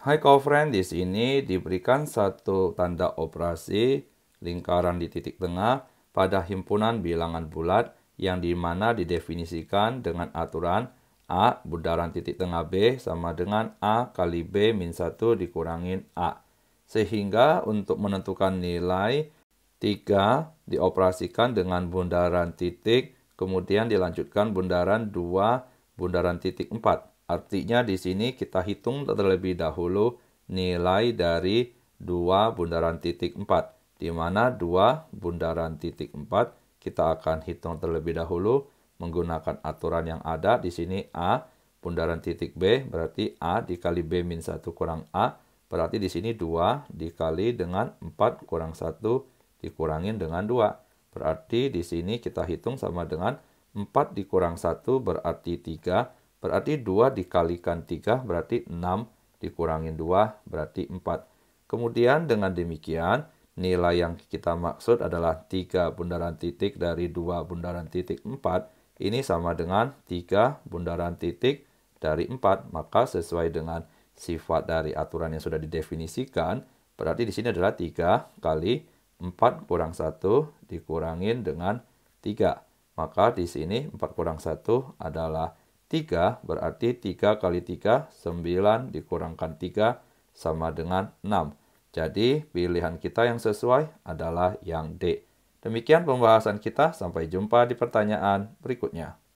Hai friend, di sini diberikan satu tanda operasi lingkaran di titik tengah pada himpunan bilangan bulat yang dimana didefinisikan dengan aturan A bundaran titik tengah B sama dengan A kali B min 1 dikurangin A. Sehingga untuk menentukan nilai 3 dioperasikan dengan bundaran titik, kemudian dilanjutkan bundaran 2, bundaran titik 4. Artinya di sini kita hitung terlebih dahulu nilai dari 2 bundaran titik 4. Di mana 2 bundaran titik 4 kita akan hitung terlebih dahulu menggunakan aturan yang ada. Di sini A bundaran titik B berarti A dikali B min 1 kurang A. Berarti di sini 2 dikali dengan 4 kurang 1 dikurangin dengan 2. Berarti di sini kita hitung sama dengan 4 dikurang 1 berarti 3 Berarti 2 dikalikan 3 berarti 6, dikurangin 2 berarti 4. Kemudian dengan demikian, nilai yang kita maksud adalah 3 bundaran titik dari 2 bundaran titik 4. Ini sama dengan 3 bundaran titik dari 4. Maka sesuai dengan sifat dari aturan yang sudah didefinisikan, berarti di sini adalah 3 kali 4 kurang 1 dikurangin dengan 3. Maka di sini 4 kurang 1 adalah 3 berarti 3 kali 3, 9 dikurangkan 3 sama dengan 6. Jadi pilihan kita yang sesuai adalah yang D. Demikian pembahasan kita, sampai jumpa di pertanyaan berikutnya.